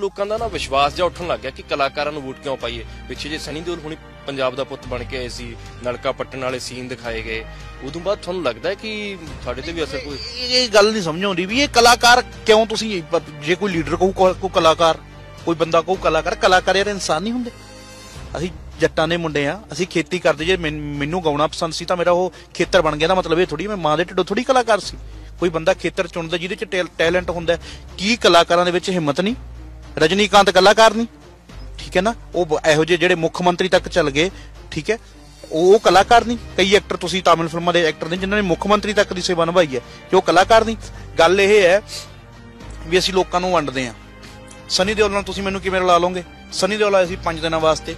ਲੋਕਾਂ ਦਾ ਨਾ ਵਿਸ਼ਵਾਸ ਜਾ ਉੱਠਣ ਲੱਗ ਗਿਆ ਕਿ ਕਲਾਕਾਰਾਂ ਨੂੰ ਵੋਟ ਕਿਉਂ ਪਾਈਏ ਪਿੱਛੇ ਜੇ ਸਨੀ ਦਿਓਲ ਹੁਣੀ ਪੰਜਾਬ ਦਾ ਪੁੱਤ ਬਣ ਕੇ ਆਏ ਸੀ ਨਲਕਾ ਪੱਟਣ ਵਾਲੇ ਸੀਨ ਦਿਖਾਏ ਗਏ ਉਦੋਂ ਬਾਅਦ ਤੁਹਾਨੂੰ ਲੱਗਦਾ ਕਿ ਤੁਹਾਡੇ ਤੇ ਵੀ ਅਸਰ ਕੋਈ ਇਹ ਗੱਲ ਨਹੀਂ ਸਮਝ ਆਉਂਦੀ ਵੀ ਇਹ ਕਲਾਕਾਰ ਕਿਉਂ ਤੁਸੀਂ ਜੇ ਕੋਈ ਲੀਡਰ ਕਹੂ ਕੋਈ ਕਲਾਕਾਰ ਕੋਈ ਬੰਦਾ ਕਹੂ ਕਲਾਕਾਰ ਕਲਾਕਾਰ ਯਾਰ ਇਨਸਾਨ ਨਹੀਂ ਹੁੰਦੇ ਅਸੀਂ ਜੱਟਾਂ ਦੇ ਮੁੰਡੇ ਆ ਅਸੀਂ ਖੇਤੀ ਕਰਦੇ ਜੇ ਮੈਨੂੰ ਗਾਉਣਾ ਪਸੰਦ ਸੀ ਤਾਂ ਮੇਰਾ ਉਹ ਖੇਤਰ ਬਣ ਗਿਆ ਦਾ ਮਤਲਬ ਇਹ ਥੋੜੀ ਮੈਂ ਮਾਂ ਦੇ ਢਿੱਡੋਂ ਥੋੜੀ ਕਲਾਕਾਰ ਸੀ ਕੋਈ ਬੰਦਾ ਖੇਤਰ ਚੁਣਦਾ ਜਿਹਦੇ ਚ ਟੈਲੈਂਟ ਹੁੰਦਾ ਕੀ ਕਲਾਕਾਰਾਂ ਦੇ ਵਿੱਚ ਹਿੰਮਤ ਨਹੀਂ ਰਜਨੀਕਾਂਤ ਕਲਾਕਾਰ ਨਹੀਂ ਠੀਕ ਹੈ ਨਾ ਉਹ ਇਹੋ ਜਿਹੇ ਜਿਹੜੇ ਮੁੱਖ ਮੰਤਰੀ ਤੱਕ ਚੱਲ ਗਏ ਠੀਕ ਹੈ ਉਹ ਕਲਾਕਾਰ ਨਹੀਂ ਕਈ ਐਕਟਰ ਤੁਸੀਂ ਤਾਮਿਲ ਫਿਲਮਾਂ ਦੇ ਐਕਟਰ ਨੇ ਜਿਨ੍ਹਾਂ ਨੇ ਮੁੱਖ ਮੰਤਰੀ ਤੱਕ ਦੀ ਸੇਵਾ ਨਿਭਾਈ ਹੈ ਕਿ ਉਹ ਕਲਾਕਾਰ ਨਹੀਂ ਗੱਲ ਇਹ ਹੈ ਵੀ ਅਸੀਂ ਲੋਕਾਂ ਨੂੰ ਵੰਡਦੇ ਆ ਸਨੀ ਦਿਓਲ ਨਾਲ ਤੁਸੀਂ ਮੈਨੂੰ ਕਿਵੇਂ ਰਲਾ ਲਓਗੇ ਸਨੀ ਦਿਓਲ ਆਇਆ ਸੀ 5 ਦਿਨਾਂ ਵਾਸਤੇ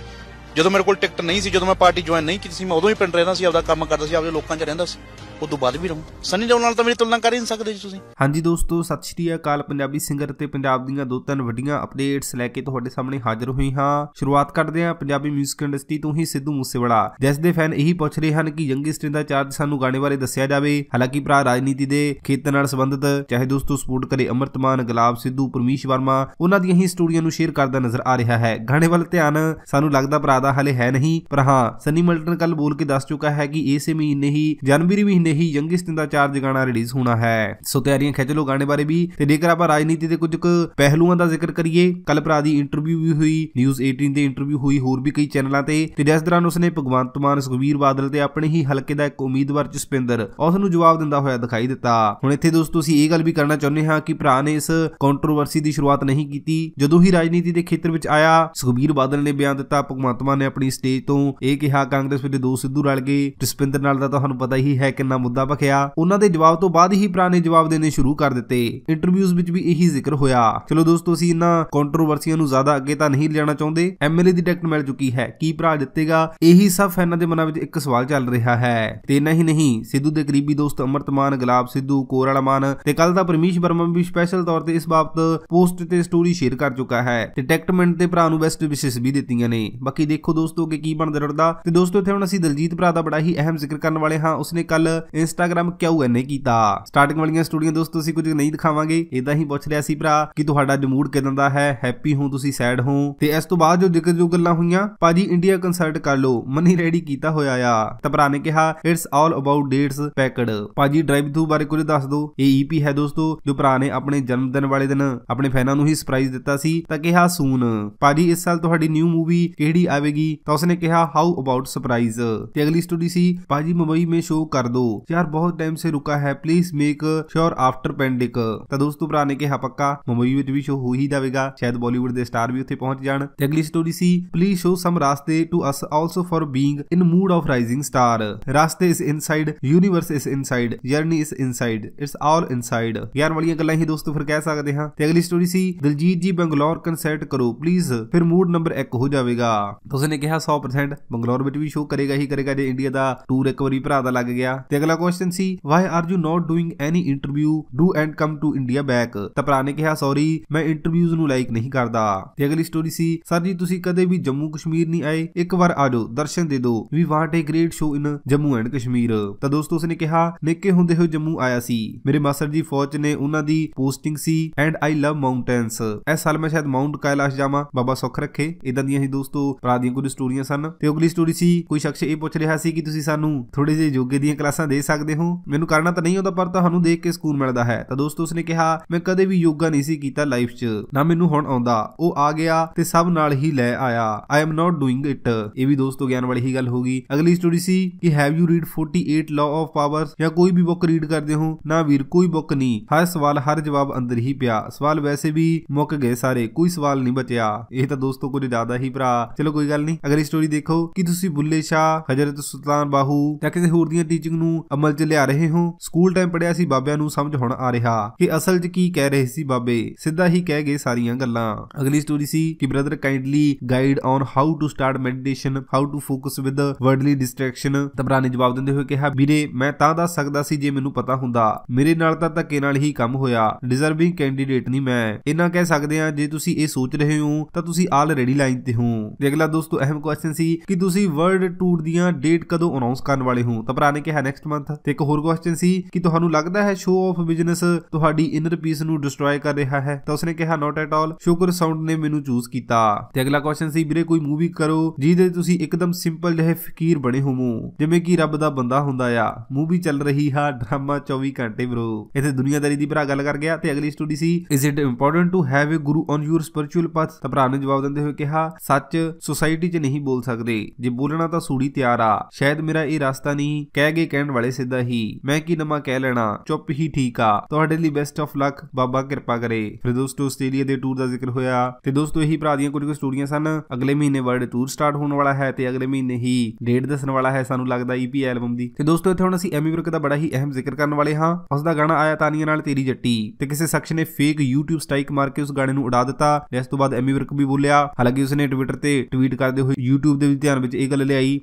ਜਦੋਂ ਮੇਰੇ ਕੋਲ ਟਿਕਟ ਨਹੀਂ ਸੀ ਜਦੋਂ ਮੈਂ ਪਾਰਟੀ ਜੁਆਇਨ ਨਹੀਂ ਕੀਤੀ ਸੀ ਮੈਂ ਉਦੋਂ ਹੀ ਪਿੰਡ ਰਹਿੰਦਾ ਸੀ ਆਪਦਾ ਕੰਮ ਕਰਦਾ ਸੀ ਆਪਦੇ ਲੋਕਾਂ 'ਚ ਰਹਿੰਦਾ ਸੀ ਉਦੋਂ ਬਾਅਦ ਵੀ ਰਹੂੰ ਸਨੀ ਦਿਓਲ ਨਾਲ ਤਾਂ ਮੇਰੀ ਤੁਲਨਾ ਕਰ ਹੀ ਨਹੀਂ ਸਕਦੇ ਜੀ ਤੁਸੀਂ ਹਾਂਜੀ ਦੋਸਤੋ ਸਤਿ ਸ਼੍ਰੀ ਅਕਾਲ ਪੰਜਾਬੀ ਸਿੰਗਰ ਤੇ ਪੰਜਾਬ ਦੀਆਂ ਦੋ ਤਿੰਨ ਵੱਡੀਆਂ ਅਪਡੇਟਸ ਲੈ ਕੇ ਤੁਹਾਡੇ ਸਾਹਮਣੇ ਹਾਜ਼ਰ ਹੋਈ ਹਾਂ ਸ਼ੁਰੂਆਤ ਕਰਦੇ ਹਾਂ ਪੰਜਾਬੀ 뮤직 ਇੰਡਸਟਰੀ ਤੋਂ ਹੀ ਸਿੱਧੂ ਮੂਸੇਵਾਲਾ ਜਿਸ ਦੇ ਫੈਨ ਇਹੀ ਪੁੱਛ ਰਹੇ ਹਨ ਕਿ ਯੰਗਸਟ ਦਾ ਚਾਰਜ ਸਾਨੂੰ ਗਾਣੇ ਬਾਰੇ ਦੱਸਿਆ ਜਾਵੇ ਹਾਲਾਂਕਿ ਭਰਾ ਰਾਜਨੀਤੀ ਦੇ ਖੇਤ ਨਾਲ ਸੰਬੰਧਿਤ ਚਾਹੇ ਦੋਸਤੋ ਸਪੋਰਟ ਕਰੇ ਅਮਰਤਮਾਨ ਗਲਾਬ ਸਿੱਧੂ ਪਰਮੇਸ਼ ਵਰਮਾ ਉਹਨਾਂ ਦੀਆਂ ਹੀ ਸਟੋਰੀਆਂ ਨੂੰ ਸ਼ੇਅਰ ਕਰਦਾ ਨਜ਼ਰ ਆ ਰਿਹਾ ਹੈ ਗਾਣੇ ਵੱਲ ਧਿਆਨ ਸਾਨੂੰ ਲੱਗਦਾ ਭਰਾ ਦਾ ਹਲੇ ਹੈ ਨਹੀਂ ਪਰ ਹਾਂ ਸਨੀ ਕੱਲ ਬੋਲ ਕੇ ਦੱਸ ਚੁੱਕਾ ਹੈ ਕਿ ਇਸੇ ਮਹੀਨੇ ਹੀ ਜਨਵਰੀ ਮਹੀਨੇ ਦੇ ਹੀ ਯੰਗਿਸਟ ਦਾ ਚਾਰਜ ਗਾਣਾ ਰਿਲੀਜ਼ ਹੋਣਾ ਹੈ ਸੋ ਤਿਆਰੀਆਂ ਖਿੱਚ ਲੋ ਗਾਣੇ ਬਾਰੇ ਵੀ ਤੇ ਜੇਕਰ ਆਪਾਂ ਰਾਜਨੀਤੀ ਦੇ ਕੁਝ ਕੁ ਪਹਿਲੂਆਂ ਦਾ ਜ਼ਿਕਰ ਕਰੀਏ ਕੱਲ ਭਰਾ ਦੀ ਇੰਟਰਵਿਊ ਵੀ ਹੋਈ ਨਿਊਜ਼ 18 ਦੇ ਇੰਟਰਵਿਊ ਹੋਈ ਹੋਰ ਵੀ ਕਈ ਚੈਨਲਾਂ ਤੇ ਤੇ ਜਿਸ ਦੌਰਾਨ ਉਸਨੇ ਭਗਵੰਤ ਮਾਨ ਸੁਖਵੀਰ ਬਾਦਲ ਤੇ ਆਪਣੇ ਹੀ ਹਲਕੇ ਦਾ ਇੱਕ ਉਮੀਦਵਾਰ ਜਸਪਿੰਦਰ ਉਸ ਨੂੰ ਜਵਾਬ ਦਿੰਦਾ ਹੋਇਆ ਦਿਖਾਈ ਦਿੱਤਾ ਹੁਣ ਇੱਥੇ ਦੋਸਤੋ ਤੁਸੀਂ ਇਹ ਗੱਲ ਵੀ ਕਰਨਾ ਚਾਹੁੰਦੇ ਹਾਂ ਕਿ ਭਰਾ ਨੇ ਇਸ ਕੰਟਰੋਵਰਸੀ ਦੀ ਸ਼ੁਰੂਆਤ ਨਹੀਂ ਕੀਤੀ ਜਦੋਂ ਹੀ ਰਾਜਨੀਤੀ ਦੇ ਖੇਤਰ ਵਿੱਚ ਆਇਆ ਸੁਖਵੀਰ ਬਾਦਲ ਨੇ ਬਿਆਨ ਦਿੱਤਾ ਭਗਵੰਤ ਮਾਨ ਨੇ ਆਪਣੀ ਸਟੇਜ ਤੋਂ ਇਹ ਕਿਹਾ ਕਾਂਗਰਸ ਵਿੱਚ ਦੋ ਸਿੱਧੂ ਰਲ ਗਏ ਜਸਪਿੰਦਰ ਨਾਲ ਦਾ ਤੁਹਾਨੂੰ ਪਤਾ ਹੀ ਹੈ ਕਿੰਨਾ ਮੁੱਦਾ ਬਖਿਆ ਉਹਨਾਂ ਦੇ ਜਵਾਬ ਤੋਂ ਬਾਅਦ ਹੀ ਪੁਰਾਣੇ ਜਵਾਬ ਦੇਣੇ ਸ਼ੁਰੂ ਕਰ ਦਿੱਤੇ ਇੰਟਰਵਿਊਜ਼ ਵਿੱਚ ਵੀ ਇਹੀ ਜ਼ਿਕਰ ਹੋਇਆ ਚਲੋ ਦੋਸਤੋ ਅਸੀਂ ਇਹਨਾਂ ਕੰਟਰੋਵਰਸੀਆਂ ਨੂੰ ਜ਼ਿਆਦਾ ਅੱਗੇ ਤਾਂ ਨਹੀਂ ਲੈਣਾ ਚਾਹੁੰਦੇ ਐਮਐਲਏ ਦੀ ਟਿਕਟ ਮਿਲ ਚੁੱਕੀ ਹੈ ਕੀ ਭਰਾ ਦਿੱਤੇਗਾ ਇਹੀ ਸਭ ਫੈਨਾਂ ਦੇ ਮਨਾਂ ਵਿੱਚ ਇੱਕ ਸਵਾਲ ਚੱਲ ਰਿਹਾ ਹੈ ਤੇ ਨਹੀਂ ਨਹੀਂ ਸਿੱਧੂ ਦੇ ਕਰੀਬੀ ਦੋਸਤ ਅਮਰਤਮਾਨ ਗਲਾਬ ਸਿੱਧੂ ਕੋਰਾਲਾ ਮਾਨ ਤੇ ਕੱਲ ਦਾ ਪਰਮੇਸ਼ ਵਰਮਾ ਵੀ ਸਪੈਸ਼ਲ ਤੌਰ ਤੇ ਇਸ ਬਾਬਤ ਪੋਸਟ ਤੇ ਸਟੋਰੀ ਸ਼ੇਅਰ ਕਰ ਚੁੱਕਾ ਹੈ ਤੇ ਟੈਕਟਮੈਂਟ ਦੇ ਭਰਾ ਨੂੰ ਬੈਸਟ ਵਿਸ਼ੇਸ ਵੀ ਦਿੱਤੀਆਂ ਨੇ ਬਾਕੀ ਦੇਖੋ ਦੋਸਤੋ ਕਿ ਕੀ ਬਣਦਾ ਰੜਦਾ ਤੇ ਦੋਸਤੋ ਇੱਥੇ ਹੁਣ ਅਸੀਂ ਦਲਜੀਤ ਭਰਾ ਦਾ ਬੜਾ ਹੀ ਅਹਿਮ ਜ਼ਿਕਰ ਕਰਨ ਵਾਲੇ ਹਾਂ ਉਸਨੇ ਕੱਲ ਇੰਸਟਾਗ੍ਰam ਕਿਉਂ ਨਹੀਂ ਕੀਤਾ ਸਟਾਰਟਿੰਗ ਵਾਲੀਆਂ ਸਟੋਰੀਆਂ ਦੋਸਤੋ ਅਸੀਂ ਕੁਝ ਨਹੀਂ ਦਿਖਾਵਾਂਗੇ ਇਦਾਂ ਹੀ ਪੁੱਛ ਰਿਆ ਸੀ ਭਰਾ ਕਿ ਤੁਹਾਡਾ ਮੂਡ ਕਿਦਾਂ ਦਾ ਹੈ ਹੈਪੀ ਹੋ ਤੁਸੀਂ ਸੈਡ ਹੋ ਤੇ ਇਸ ਤੋਂ ਬਾਅਦ ਜੋ ਦਿੱਕਤ ਜੋ ਗੱਲਾਂ ਹੋਈਆਂ ਪਾਜੀ ਇੰਡੀਆ ਕੰਸਰਟ ਕਰ ਲੋ ਮਨੀ ਰੈਡੀ ਕੀਤਾ ਹੋਇਆ ਆ ਤਾਂ ਭਰਾ ਨੇ ਕਿਹਾ it's all about dates packed ਪਾਜੀ ਡਰਾਈਵ ਥਰੂ ਬਾਰੇ ਕੁਝ ਦੱਸ ਦੋ ਇਹ ਈਪੀ ਹੈ ਦੋਸਤੋ ਜੋ ਭਰਾ ਨੇ ਆਪਣੇ ਜਨਮ ਦਿਨ ਵਾਲੇ ਦਿਨ ਆਪਣੇ ਫੈਨਾਂ ਨੂੰ ਹੀ ਸਰਪ੍ਰਾਈਜ਼ ਦਿੱਤਾ ਸੀ ਤਾਂ ਕਿਹਾ ਸੂਨ ਪਾਜੀ ਇਸ ਸਾਲ ਤੁਹਾਡੀ ਨਿਊ ਮੂਵੀ ਕਿਹੜੀ ਆਵੇਗੀ ਤਾਂ ਉਸਨੇ ਕਿਹਾ ਹਾਊ ਅਬਾਊਟ ਸਰਪ੍ਰਾਈਜ਼ ਤੇ ਅਗਲੀ ਸਟੋਰੀ ਸੀ ਪਾਜੀ ਮੁੰਬਈ ਮੇ ਸ਼ੋਅ ਕਰ ਦੋ ਯਾਰ ਬਹੁਤ ਟਾਈਮ ਸੇ ਰੁਕਾ ਹੈ please make sure after pandemic ਤਾਂ ਦੋਸਤੋ ਭਰਾ ਨੇ ਕਿਹਾ ਪੱਕਾ ਮੁੰਬਈ ਵਿੱਚ ਵੀ ਸ਼ੋ ਹੋ ਹੀ ਜਾਵੇਗਾ ਸ਼ਾਇਦ ਬਾਲੀਵੁੱਡ ਦੇ ਸਟਾਰ ਵੀ ਉੱਥੇ ਪਹੁੰਚ ਜਾਣ ਤੇ ਅਗਲੀ ਸਟੋਰੀ ਸੀ ਪਲੀਜ਼ ਸ਼ੋ ਸਮ ਰਾਸਤੇ to us also for being in mood of rising star ਰਾਸਤੇ is inside universe is inside journey is inside it's all inside ਯਾਰ ਵਾਲੀਆਂ ਗੱਲਾਂ ਹੀ ਦੋਸਤੋ ਫਿਰ ਕਹਿ ਸਕਦੇ ਹਾਂ ਤੇ ਅਗਲੀ ਸਟੋਰੀ ਸੀ ਦਿਲਜੀਤ ਜੀ ਬੰਗਲੌਰ ਕਨਸਰਟ ਕਰੋ ਪਲੀਜ਼ ਫਿਰ ਮੂਡ ਨੰਬਰ 1 ਹੋ ਜਾਵੇਗਾ ਤੁਸੀਂ ਨੇ ਕਿਹਾ 100% ਬੰਗਲੌਰ ਵਿੱਚ ਵੀ ਸ਼ੋ ਕਰੇਗਾ ਹੀ ਕਰੇਗਾ ਜੇ ਇੰਡੀਆ ਦਾ ਟੂਰ ਇੱਕ ਵਾਰੀ ਭਰਾ ਦਾ ਲੱਗ ਗਿਆ ਤੇ ਅਗਲਾ ਕੁਐਸਚਨ ਸੀ why are you not doing any interview do and come to India back ਤਪਰਾ ਨੇ ਕਿਹਾ ਸੌਰੀ ਮੈਂ ਇੰਟਰਵਿਊਜ਼ ਨੂੰ ਲਾਈਕ ਨਹੀਂ ਕਰਦਾ ਤੇ ਅਗਲੀ ਸਟੋਰੀ ਸੀ ਸਰ ਜੀ ਤੁਸੀਂ ਕਦੇ ਵੀ ਜੰਮੂ ਕਸ਼ਮੀਰ ਨਹੀਂ ਆਏ ਇੱਕ ਵਾਰ ਆ ਜਾਓ ਦਰਸ਼ਨ ਦੇ ਦਿਓ we want a great show in Jammu and Kashmir ਤਾਂ ਦੋਸਤੋ ਉਸਨੇ ਕਿਹਾ ਨਿੱਕੇ ਹੁੰਦੇ ਹੋਏ ਜੰਮੂ ਆਇਆ ਸੀ ਮੇਰੇ ਮਾਸਟਰ ਜੀ ਫੌਜ ਨੇ ਉਹਨਾਂ ਦੀ ਪੋਸਟਿੰਗ ਸੀ ਐਂਡ ਆਈ ਲਵ ਮਾਊਂਟੇਨਸ ਇਸ ਸਾਲ ਮੈਂ ਸ਼ਾਇਦ ਮਾਊਂਟ ਕੈਲਾਸ਼ ਜਾਵਾਂ ਬਾਬਾ ਸੁਖ ਰੱਖੇ ਇਦਾਂ ਦੀਆਂ ਹੀ ਦੋਸਤੋ ਪ੍ਰਾਦੀਆਂ ਦੀਆਂ ਕੁਝ ਸਟੋਰੀਆਂ ਸਨ ਤੇ ਅਗਲੀ ਸਟੋਰੀ ਸੀ ਕੋਈ ਸ਼ਖਸ ਇਹ ਪੁੱਛ ਰਿਹਾ ਸੀ ਕਿ ਤੁਸੀਂ ਸਾਨੂੰ ਥੋੜੇ ਜਿਹੇ ਯੋਗੇ ਦੀਆਂ ਕਲਾਸਾਂ ਦੇ ਸਕਦੇ ਹੋ ਮੈਨੂੰ ਕਰਨਾ ਤਾਂ ਨਹੀਂ ਆਉਂਦਾ ਪਰ ਤੁਹਾਨੂੰ ਦੇਖ ਕੇ ਸਕੂਨ ਮਿਲਦਾ ਹੈ ਤਾਂ ਦੋਸਤੋ ਉਸਨੇ ਕਿਹਾ ਮੈਂ ਕਦੇ ਵੀ ਯੋਗਾ ਨਹੀਂ ਸੀ ਕੀਤਾ ਲਾਈਫ 'ਚ ਨਾ ਮੈਨੂੰ ਹੁਣ ਆਉਂਦਾ ਉਹ ਆ ਗਿਆ ਤੇ ਸਭ ਨਾਲ ਹੀ ਲੈ ਆਇਆ I am not doing it ਇਹ ਵੀ ਦੋਸਤੋ ਗਿਆਨ ਵਾਲੀ ਹੀ ਗੱਲ ਹੋਗੀ ਅਗਲੀ ਸਟੋਰੀ ਸੀ ਕਿ have you read 48 law of powers ਜਾਂ ਕੋਈ ਵੀ ਬੁੱਕ ਰੀਡ ਕਰਦੇ ਹੋ ਨਾ ਵੀਰ ਕੋਈ ਬੁੱਕ ਨਹੀਂ ਹਰ ਸਵਾਲ ਹਰ ਜਵਾਬ ਅੰਦਰ ਹੀ ਪਿਆ ਸਵਾਲ ਵੈਸੇ ਵੀ ਮੁੱਕ ਗਏ ਸਾਰੇ ਕੋਈ ਸਵਾਲ ਨਹੀਂ ਬਚਿਆ ਇਹ ਤਾਂ ਦੋਸਤੋ ਕੁਝ ਜ਼ਿਆਦਾ ਹੀ ਭਰਾ ਚਲੋ ਕੋਈ ਗੱਲ ਨਹੀਂ ਅਗਲੀ ਸਟੋਰੀ ਦੇਖੋ ਕਿ ਤੁਸੀਂ ਬੁੱਲੇ ਸ਼ਾਹ ਹਜ਼ਰਤ ਸੁਲਤਾਨ ਬਾਹੂ ਜਾਂ ਕਿਸੇ ਹੋਰ ਦੀਆਂ ਟੀਚਿੰਗ ਨੂੰ ਅਮਲ 'ਚ ਲਿਆ ਰਹੇ ਹੋ ਸਕੂਲ ਟਾਈਮ ਪੜਿਆ ਸੀ ਬਾਬਿਆਂ ਨੂੰ ਸਮਝ ਹੁਣ ਆ ਰਿਹਾ ਕਿ ਅਸਲ 'ਚ ਕੀ ਕਹਿ ਰਹੇ ਸੀ ਬਾਬੇ ਸਿੱਧਾ ਹੀ ਕਹਿ ਗਏ ਸਾਰੀਆਂ ਗੱਲਾਂ ਅਗਲੀ ਸਟੋਰੀ ਸੀ ਕਿ brother kindly guide on how to start meditation how to focus with worldly distraction ਤਬਰਾਨੀ ਨੇ ਜਵਾਬ ਦਿੰਦੇ ਹੋਏ ਕਿਹਾ ਵੀਰੇ ਮੈਂ ਤਾਂ ਦੱਸ ਸਕਦਾ ਸੀ ਜੇ ਮੈਨੂੰ ਪਤਾ ਹੁੰਦਾ ਮੇਰੇ ਨਾਲ ਤਾਂ ਧੱਕੇ ਨਾਲ ਹੀ ਕੰਮ ਹੋਇਆ ਡਿਜ਼ਰਵਿੰਗ ਕੈਂਡੀਡੇਟ ਨਹੀਂ ਮੈਂ ਇਹਨਾਂ ਕਹਿ ਸਕਦੇ ਆ ਜੇ ਤੁਸੀਂ ਇਹ ਸੋਚ ਰਹੇ ਹੋ ਤਾਂ ਤੁਸੀਂ ਆਲਰੇਡੀ ਲਾਈਨ ਤੇ ਹੋ ਤੇ ਅਗਲਾ ਦੋਸਤੋ ਅਹਿਮ ਕੁਐਸਚਨ ਸੀ ਕਿ ਤੁਸੀਂ ਵਰਲਡ ਟੂਰ ਦੀਆਂ ਡੇਟ ਕਦੋਂ ਅਨਾਉਂਸ ਕਰਨ ਵਾਲੇ ਹੋ ਤਬਰਾ ਨੇ ਕਿਹਾ ਨੈਕਸਟ ਮੰਥ ਤੇ ਇੱਕ ਹੋਰ ਕੁਐਸਚਨ ਸੀ ਕਿ ਤੁਹਾਨੂੰ ਲੱਗਦਾ ਹੈ ਸ਼ੋਅ ਆਫ ਬਿਜ਼ਨਸ ਤੁਹਾਡੀ ਇਨਰ ਪੀਸ ਨੂੰ ਡਿਸਟਰੋਏ ਕਰ ਰਿਹਾ ਹੈ ਤਾਂ ਉਸਨੇ ਕਿਹਾ ਨਾਟ ਐਟ ਆਲ ਸ਼ੁਕਰ ਸਾਊਂਡ ਨੇ ਮੈਨੂੰ ਚੂਜ਼ ਕੀਤਾ ਤੇ ਅਗਲਾ ਕੁਐਸਚਨ ਸੀ ਵੀਰੇ ਕੋਈ ਮੂਵੀ ਕਰੋ ਜਿਹਦੇ ਤੁਸੀਂ ਇੱਕਦਮ ਸਿੰਪਲ ਜਿਹੇ ਫਕੀਰ ਬਣੇ ਹੋਵੋ ਜਿਵੇਂ ਕਿ ਰੱਬ ਦਾ ਬੰਦਾ ਹੁੰਦਾ ਆ ਮੂਵੀ ਚੱਲ ਰਹੀ ਹੈ ਡਰਾਮਾ 24 ਘੰਟੇ ਬ్రో ਇਥੇ ਦੁਨੀਆਦਾਰੀ ਦੀ ਭਰਾ ਗੱਲ ਕਰ ਗਿਆ ਤੇ ਅਗਲੀ ਸਟੋਰੀ ਸੀ is it important to have a guru on your spiritual path ਤਾਂ ਭਰਾ ਨੇ ਜਵਾਬ ਦਿੰਦੇ ਹੋਏ ਕਿਹਾ ਸੱਚ ਸੋਸਾਇਟੀ 'ਚ ਨਹੀਂ ਬੋਲ ਸਕਦੇ ਜੇ ਬੋਲਣਾ ਤਾਂ ਸੂੜੀ ਤਿਆਰ ਆ ਸ਼ਾਇਦ ਮੇਰਾ ਇਹ ਰਸਤਾ ਨਹੀਂ ਕਹਿ ਗਏ ਕਹਿਣ ਵਾਲੇ ਸਿੱਧਾ ਹੀ ਮੈਂ ਕੀ ਨਮਾ ਕਹਿ ਲੈਣਾ ਚੁੱਪ ਹੀ ਠੀਕ ਆ ਤੁਹਾਡੇ ਲਈ ਬੈਸਟ ਆਫ ਲੱਕ ਬਾਬਾ ਕਿਰਪਾ ਕਰੇ ਫਿਰ ਦੋਸਤੋ ਆਸਟ੍ਰੇਲੀਆ ਦੇ ਟੂਰ ਦਾ ਜ਼ਿਕਰ ਹੋਇਆ ਤੇ ਦੋਸਤੋ ਇਹੀ ਭਰਾ ਦੀਆਂ ਕੁਝ ਕੁ ਸਟੋਰੀਆਂ ਸਨ ਅਗਲੇ ਮਹੀਨੇ ਵਰਲਡ ਟੂਰ ਸਟਾਰਟ ਹੋਣ ਵਾਲਾ ਹੈ ਤੇ ਅਗਲੇ ਮਹੀਨੇ ਹੀ ਡੇਟ ਦੱਸਣ ਵਾਲਾ ਹੈ ਸਾਨੂੰ ਲੱਗਦਾ ਈਪੀ e ਐਲਬਮ ਦੀ ਤੇ ਦੋਸਤੋ ਇੱਥੇ ਹੁਣ ਅਸੀਂ ਐਮੀ ਵਿਰਕ ਦਾ ਬੜਾ ਹੀ ਅਹਿਮ ਜ਼ਿਕਰ ਕਰਨ ਵਾਲੇ ਹਾਂ ਉਸ ਦਾ ਗਾਣਾ ਆਇਆ ਤਾਨੀਆਂ ਨਾਲ ਤੇਰੀ ਜੱਟੀ ਤੇ ਕਿਸੇ ਸ਼ਖਸ ਨੇ ਫੇਕ YouTube ਸਟ੍ਰਾਈਕ ਮਾਰ ਕੇ ਉਸ ਗਾਣੇ ਨੂੰ ਉਡਾ ਦਿੱਤਾ ਇਸ ਤੋਂ ਬਾਅਦ ਐਮੀ ਵਿਰਕ ਵੀ ਬੋਲਿਆ ਹਾਲਾਂਕਿ ਉਸਨੇ ਟਵਿੱਟਰ ਤੇ ਟਵੀਟ ਕਰਦੇ ਹੋਏ YouTube ਦੇ ਵੀ ਧਿਆਨ ਵਿੱਚ ਇਹ ਗੱਲ ਲਿਆਈ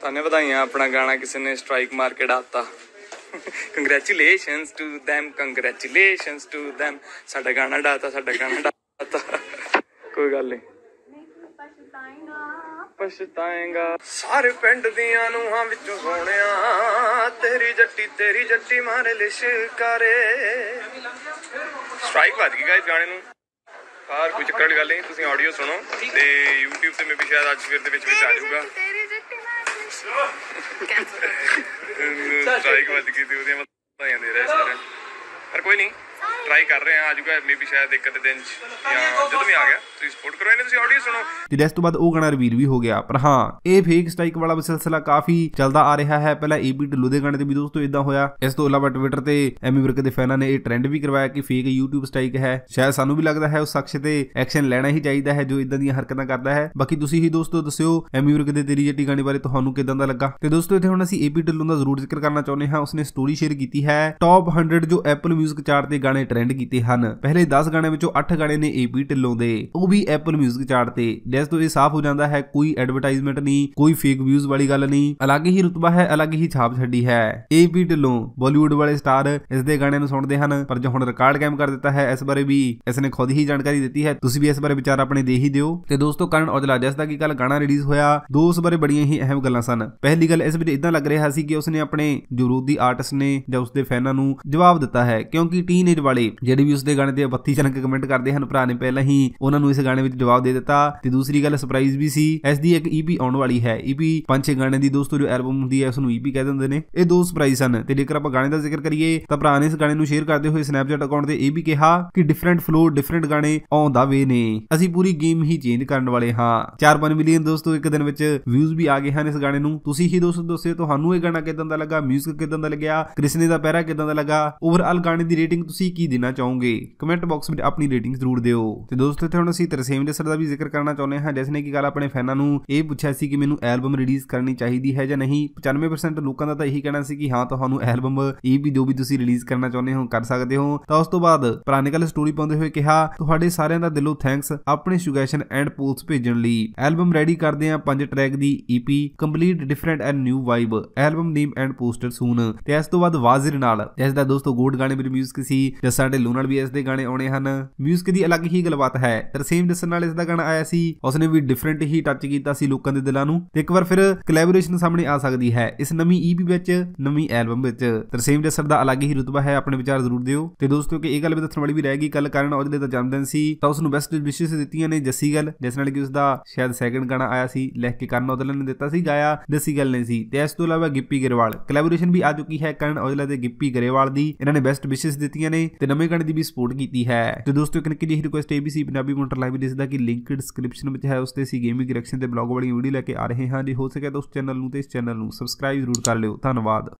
ਤੁਹਾਨੂੰ ਵਧਾਈਆਂ ਆਪਣਾ ਗਾਣਾ ਕਿਸੇ ਨੇ ਸਟ੍ਰਾਈਕ ਮਾਰ ਕੇ ਡਾਤਾ congratulations to them congratulations to them ਸਾਡਾ ਗਾਣਾ ਡਾਤਾ ਸਾਡਾ ਗਾਣਾ ਡਾਤਾ ਕੋਈ ਗੱਲ ਨਹੀਂ ਪਛਤਾਏਗਾ ਸਾਰੇ ਪਿੰਡ ਦੀਆਂ ਨੂਹਾਂ ਵਿੱਚੋਂ ਸੋਹਣਿਆ ਤੇਰੀ ਜੱਟੀ ਤੇਰੀ ਜੱਟੀ ਮਾਰੇ ਲਿਸ਼ਕਾਰੇ ਸਟ੍ਰਾਈਕ ਵੱਜ ਗਈ ਗਾਇਸ ਗਾਣੇ ਨੂੰ ਹਾਰ ਕੋਈ ਚੱਕਰ ਵਾਲੀ ਗੱਲ ਨਹੀਂ ਤੁਸੀਂ ਆਡੀਓ ਸੁਣੋ ਤੇ YouTube ਤੇ ਮੇਬੀ ਸ਼ਾਇਦ ਅੱਜ ਫਿਰ ਦੇ ਵਿੱਚ ਵਿੱਚ ਆ ਜਾਊਗਾ ਬਸ ਕੈਂਸਲ ਕਰ ਦਿੱਤੀ ਉਹਦੀਆਂ ਮਤਾਂ ਜਾਂਦੇ ਰੈਸਟੋਰੈਂਟ ਪਰ ਕੋਈ ਨਹੀਂ ਟਰਾਈ ਕਰ ਰਹੇ ਆ ਆਜੂਗਾ ਮੇਬੀ ਸ਼ਾਇਦ ਇੱਕ ਅੱਧੇ ਦਿਨ ਚ ਜਾਂ ਜਦੋਂ ਵੀ ਆ ਗਿਆ ਤੁਸੀਂ ਸਪੋਰਟ ਕਰੋ ਇਹਨੇ ਤੁਸੀਂ ਆਡੀਓ ਸੁਣੋ ਤੇ ਇਸ ਤੋਂ ਬਾਅਦ ਉਹ ਗਾਣਾ ਰਿਵੀਲ ਵੀ ਹੋ ਗਿਆ ਪਰ ਹਾਂ ਇਹ ਫੇਕ ਸਟ੍ਰਾਈਕ ਵਾਲਾ ਸਿਲਸਿਲਾ ਕਾਫੀ ਚੱਲਦਾ ਆ ਰਿਹਾ ਹੈ ਪਹਿਲਾਂ ਏਬੀ ਢਿੱਲੂ ਦੇ ਗਾਣੇ ਤੇ ਵੀ ਦੋਸਤੋ ਇਦਾਂ ਹੋਇਆ ਇਸ ਤੋਂ ਇਲਾਵਾ ਟਵਿੱਟਰ ਤੇ ਐਮੀ ਵਿਰਕ ਦੇ ਫੈਨਾਂ ਨੇ ਇਹ ਟ੍ਰੈਂਡ ਵੀ ਕਰਵਾਇਆ ਕਿ ਫੇਕ ਯੂਟਿਊਬ ਸਟ੍ਰਾਈਕ ਹੈ ਸ਼ਾਇਦ ਸਾਨੂੰ ਵੀ ਲੱਗਦਾ ਹੈ ਉਸ ਸ਼ਖਸ ਤੇ ਐਕਸ਼ਨ ਲੈਣਾ ਹੀ ਚਾਹੀਦਾ ਹੈ ਜੋ ਇਦਾਂ ਦੀਆਂ ਹਰਕਤਾਂ ਕਰਦਾ ਹੈ ਬਾਕੀ ਤੁਸੀਂ ਹੀ ਦੋਸਤੋ ਦੱਸਿਓ ਐਮੀ ਵਿਰਕ ਦੇ ਤੇਰੀ ਜੱਟੀ ਗਾਣੇ ਬਾਰੇ ਤੁਹਾਨੂੰ ਕਿਦਾਂ ਦਾ ਲੱਗਾ ਤੇ ਦੋਸਤੋ ਇੱਥੇ ਹੁਣ ਅਸੀਂ ਏਬੀ ਢਿੱਲੂ ਦਾ ਜ਼ਰੂਰ ਜ਼ਿਕਰ ਕਰਨਾ ਚਾਹੁੰਦੇ ਹਾਂ ਉਸਨੇ ਸਟੋਰੀ ਸ਼ੇਅਰ ਕੀਤੀ ਹੈ ਟੌਪ 100 ਜੋ ਐਪਲ ਚਾਰਟ ਦੇ ਗਾਣੇ ਟ੍ਰੈਂਡ ਕੀਤੇ ਹਨ ਪਹਿਲੇ 10 ਗਾਣਿਆਂ ਵਿੱਚੋਂ 8 ਗਾਣੇ ਨੇ ਏਪੀ ਢਿੱਲੋਂ ਦੇ ਉਹ ਵੀ ਐਪਲ 뮤직 ਚਾਰਟ ਤੇ ਜਿਸ ਤੋਂ ਇਹ ਸਾਫ਼ ਹੋ ਜਾਂਦਾ ਹੈ ਕੋਈ ਐਡਵਰਟਾਈਜ਼ਮੈਂਟ ਨਹੀਂ ਕੋਈ ਫੇਕ ਵਿਊਜ਼ ਵਾਲੀ ਗੱਲ ਨਹੀਂ ਅਲੱਗ ਹੀ ਰੁਤਬਾ ਹੈ ਅਲੱਗ ਹੀ ਛਾਪ ਛੱਡੀ ਹੈ ਏਪੀ ਢਿੱਲੋਂ ਬਾਲੀਵੁੱਡ ਵਾਲੇ ਸਟਾਰ ਇਸ ਦੇ ਗਾਣਿਆਂ ਨੂੰ ਸੁਣਦੇ ਹਨ ਪਰ ਜੋ ਹੁਣ ਰਿਕਾਰਡ ਕੈਮ ਕਰ ਦਿੱਤਾ ਹੈ ਇਸ ਬਾਰੇ ਵੀ ਇਸ ਨੇ ਖੁਦ ਹੀ ਜਾਣਕਾਰੀ ਦਿੱਤੀ ਹੈ ਤੁਸੀਂ ਵੀ ਇਸ ਬਾਰੇ ਵਿਚਾਰ ਆਪਣੇ ਦੇ ਹੀ ਦਿਓ ਤੇ ਦੋਸਤੋ ਕਰਨ ਔਜਲਾ ਜਿਸ ਦਾ ਕੀ ਕੱਲ ਗਾਣਾ ਰਿਲੀਜ਼ ਹੋਇਆ ਦੋ ਉਸ ਬਾਰੇ ਬੜੀਆਂ ਹੀ ਅਹਿਮ ਗੱਲਾਂ ਸਨ ਪਹਿਲੀ ਗੱਲ ਇਸ ਵਿੱਚ ਇਦਾਂ ਲੱਗ ਰਿਹਾ ਸੀ ਕਿ ਉਸ ਨੇ ਆਪਣੇ ਜੁਰੂਦੀ ਆਰਟਿਸਟ ਨੇ ਜਾਂ ਉਸ ਦੇ ਫੈਨਾਂ ਨੂੰ ਜਵਾਬ ਦਿੱਤਾ ਹੈ ਕਿਉਂਕਿ ਟੀਨੇਜ ਵਾਲੇ ਵਾਲੇ ਜਿਹੜੇ ਵੀ ਉਸ ਦੇ ਗਾਣੇ ਤੇ ਆਪੱਤੀਜਨਕ ਕਮੈਂਟ ਕਰਦੇ ਹਨ ਭਰਾ ਨੇ ਪਹਿਲਾਂ ਹੀ ਉਹਨਾਂ ਨੂੰ ਇਸ ਗਾਣੇ ਵਿੱਚ ਜਵਾਬ ਦੇ ਦਿੱਤਾ ਤੇ ਦੂਸਰੀ ਗੱਲ ਸਰਪ੍ਰਾਈਜ਼ ਵੀ ਸੀ ਐਸ ਦੀ ਇੱਕ ਈਪੀ e ਆਉਣ ਵਾਲੀ ਹੈ ਈਪੀ e ਪੰਜ ਛੇ ਗਾਣੇ ਦੀ ਦੋਸਤੋ ਜੋ ਐਲਬਮ ਹੁੰਦੀ ਹੈ ਉਸ ਨੂੰ ਈਪੀ e ਕਹਿ ਦਿੰਦੇ ਨੇ ਇਹ ਦੋ ਸਰਪ੍ਰਾਈਜ਼ ਹਨ ਤੇ ਜੇਕਰ ਆਪਾਂ ਗਾਣੇ ਦਾ ਜ਼ਿਕਰ ਕਰੀਏ ਤਾਂ ਭਰਾ ਨੇ ਇਸ ਗਾਣੇ ਨੂੰ ਸ਼ੇਅਰ ਕਰਦੇ ਹੋਏ ਸਨੈਪਚੈਟ ਅਕਾਊਂਟ ਤੇ ਇਹ ਵੀ ਕਿਹਾ ਕਿ ਡਿਫਰੈਂਟ ਫਲੋ ਡਿਫਰੈਂਟ ਗਾਣੇ ਆਉਂਦਾ ਵੇ ਨੇ ਅਸੀਂ ਪੂਰੀ ਗੇਮ ਹੀ ਚੇਂਜ ਕਰਨ ਵਾਲੇ ਹਾਂ 4-5 ਮਿਲੀਅਨ ਦੋਸਤੋ ਇੱਕ ਦਿਨ ਵਿੱਚ ਵਿਊਜ਼ ਵੀ ਆ ਗਏ ਹਨ ਇਸ ਗਾਣੇ ਨੂੰ ਤੁਸੀਂ ਹੀ ਦੋਸਤੋ ਦੱਸਿਓ ਤੁਹਾਨੂੰ ਇਹ ਗਾਣਾ ਕਿਦਾਂ ਦਾ ਲੱਗਾ ਮਿਊਜ਼ਿਕ ਕਿਦਾਂ ਦਾ ਲੱਗਿਆ ਕ੍ਰਿਸ਼ਨੇ ਦਾ ਪਹਿਰਾ ਕਿਦਾਂ ਦਾ ਲੱਗਾ ਓਵਰਆਲ ਗਾਣੇ ਦੀ ਰੇਟਿੰਗ ਤੁਸੀਂ ਕੀ ਦੇਣਾ ਚਾਹੋਗੇ ਕਮੈਂਟ ਬਾਕਸ ਵਿੱਚ ਆਪਣੀ ਰੇਟਿੰਗ ਜ਼ਰੂਰ ਦਿਓ ਤੇ ਦੋਸਤੋ ਇੱਥੇ ਹੁਣ ਅਸੀਂ ਤਰਸੇਮ ਜਸਰ ਦਾ ਵੀ ਜ਼ਿਕਰ ਕਰਨਾ ਚਾਹੁੰਦੇ ਹਾਂ ਜਿਸ ਨੇ ਕੀ ਗੱਲ ਆਪਣੇ ਫੈਨਾਂ ਨੂੰ ਇਹ ਪੁੱਛਿਆ ਸੀ ਕਿ ਮੈਨੂੰ ਐਲਬਮ ਰਿਲੀਜ਼ ਕਰਨੀ ਚਾਹੀਦੀ ਹੈ ਜਾਂ ਨਹੀਂ 95% ਲੋਕਾਂ ਦਾ ਤਾਂ ਇਹੀ ਕਹਿਣਾ ਸੀ ਕਿ ਹਾਂ ਤੁਹਾਨੂੰ ਐਲਬਮ ਇਹ ਵੀ ਜੋ ਵੀ ਤੁਸੀਂ ਰਿਲੀਜ਼ ਕਰਨਾ ਚਾਹੁੰਦੇ ਹੋ ਕਰ ਸਕਦੇ ਹੋ ਤਾਂ ਉਸ ਤੋਂ ਬਾਅਦ ਪ੍ਰਾਨਿਕਲ ਸਟੋਰੀ ਪਾਉਂਦੇ ਹੋਏ ਕਿਹਾ ਤੁਹਾਡੇ ਸਾਰਿਆਂ ਦਾ ਦਿਲੋਂ ਥੈਂਕਸ ਆਪਣੇ ਸੁਜੈਸ਼ਨ ਐਂਡ ਪੋਲਸ ਭੇਜਣ ਲਈ ਐਲਬਮ ਰੈਡੀ ਕਰਦੇ ਹਾਂ ਪੰਜ ਟਰੈਕ ਦੀ EP complete different and new vibe album name and poster soon ਤੇ ਇਸ ਤੋਂ ਬਾਅਦ ਵਾਜ਼ਿਰ ਨਾਲ ਜਿਸ ਦਾ ਦੋਸਤੋ ਗੋਡ ਗਾਣੇ ਵਿੱਚ ਮਿਊਜ਼ਿਕ ਸੀ ਜਸ ਸਾਡੇ ਲੂਨਲ ਵੀ ਇਸ ਦੇ ਗਾਣੇ ਆਉਣੇ ਹਨ 뮤직 ਦੀ ਅਲੱਗ ਹੀ ਗੱਲਬਾਤ ਹੈ ਤਰਸੀਮ ਦਸਨ ਨਾਲ ਇਸ ਦਾ ਗਾਣਾ ਆਇਆ ਸੀ ਉਸਨੇ ਵੀ ਡਿਫਰੈਂਟ ਹੀ ਟੱਚ ਕੀਤਾ ਸੀ ਲੋਕਾਂ ਦੇ ਦਿਲਾਂ ਨੂੰ ਤੇ ਇੱਕ ਵਾਰ ਫਿਰ ਕੋਲੈਬੋਰੇਸ਼ਨ ਸਾਹਮਣੇ ਆ ਸਕਦੀ ਹੈ ਇਸ ਨਵੀਂ ਈਪੀ e ਵਿੱਚ ਨਵੀਂ ਐਲਬਮ ਵਿੱਚ ਤਰਸੀਮ ਦਸਨ ਦਾ ਅਲੱਗ ਹੀ ਰੁਤਬਾ ਹੈ ਆਪਣੇ ਵਿਚਾਰ ਜ਼ਰੂਰ ਦਿਓ ਤੇ ਦੋਸਤੋ ਕਿ ਇਹ ਗੱਲ ਵੀ ਦੱਸਣ ਵਾਲੀ ਵੀ ਰਹੇਗੀ ਕੱਲ ਕਰਨ ਔਜਲੇ ਦਾ ਜਨਮਦਿਨ ਸੀ ਤਾਂ ਉਸ ਨੂੰ ਬੈਸਟ ਵਿਸ਼ੇਸ ਦਿੱਤੀਆਂ ਨੇ ਜੱਸੀ ਗੱਲ ਜਿਸ ਨਾਲ ਕਿ ਉਸ ਦਾ ਸ਼ਾਇਦ ਸੈਕੰਡ ਗਾਣਾ ਆਇਆ ਸੀ ਲਿਖ ਕੇ ਕਰਨ ਉਹਦੇ ਨੇ ਦਿੱਤਾ ਸੀ ਗਾਇਆ ਦੱਸੀ ਗੱਲ ਨਹੀਂ ਸੀ ਤੇ ਇਸ ਤੋਂ ਇਲਾਵਾ ਗਿੱਪੀ ਗਰੇਵਾਲ ਕੋਲੈਬੋਰੇਸ਼ਨ ਵੀ ਆ ਚੁੱਕੀ ਹੈ ਕਰਨ ਉਹਦੇ ਤੇ ਗਿੱਪੀ ਗਰੇਵਾਲ ਦੀ ਇਹਨਾਂ ਨੇ ਬੈਸਟ ਵਿਸ਼ੇਸ ਦਿੱਤੀਆਂ ਨੇ ਤੇ ਨਵੇਂ ਗਾਣੇ ਦੀ ਵੀ ਸਪੋਰਟ ਕੀਤੀ ਹੈ ਤੇ ਦੋਸਤੋ ਇੱਕ ਨਿੱਕੀ ਜਿਹੀ ਰਿਕੁਐਸਟ ਹੈ ਬੀਸੀ ਪੰਜਾਬੀ ਮੋਟਰ ਲਾਈਵ ਦੀ ਦਾ ਕਿ ਲਿੰਕ ਡਿਸਕ੍ਰਿਪਸ਼ਨ ਵਿੱਚ ਹੈ ਉਸ ਤੇ ਸੀ ਗੇਮਿੰਗ ਰਿਐਕਸ਼ਨ ਤੇ ਬਲੌਗ ਵਾਲੀ ਵੀਡੀਓ ਲੈ ਕੇ ਆ ਰਹੇ ਹਾਂ ਜੇ ਹੋ ਸਕੇ ਤਾਂ ਉਸ ਚੈਨਲ ਨੂੰ ਤੇ ਇਸ ਚੈਨਲ ਨੂੰ ਸਬਸਕ੍ਰਾਈਬ ਜ਼ਰੂਰ ਕਰ ਲਿਓ ਧੰਨਵਾਦ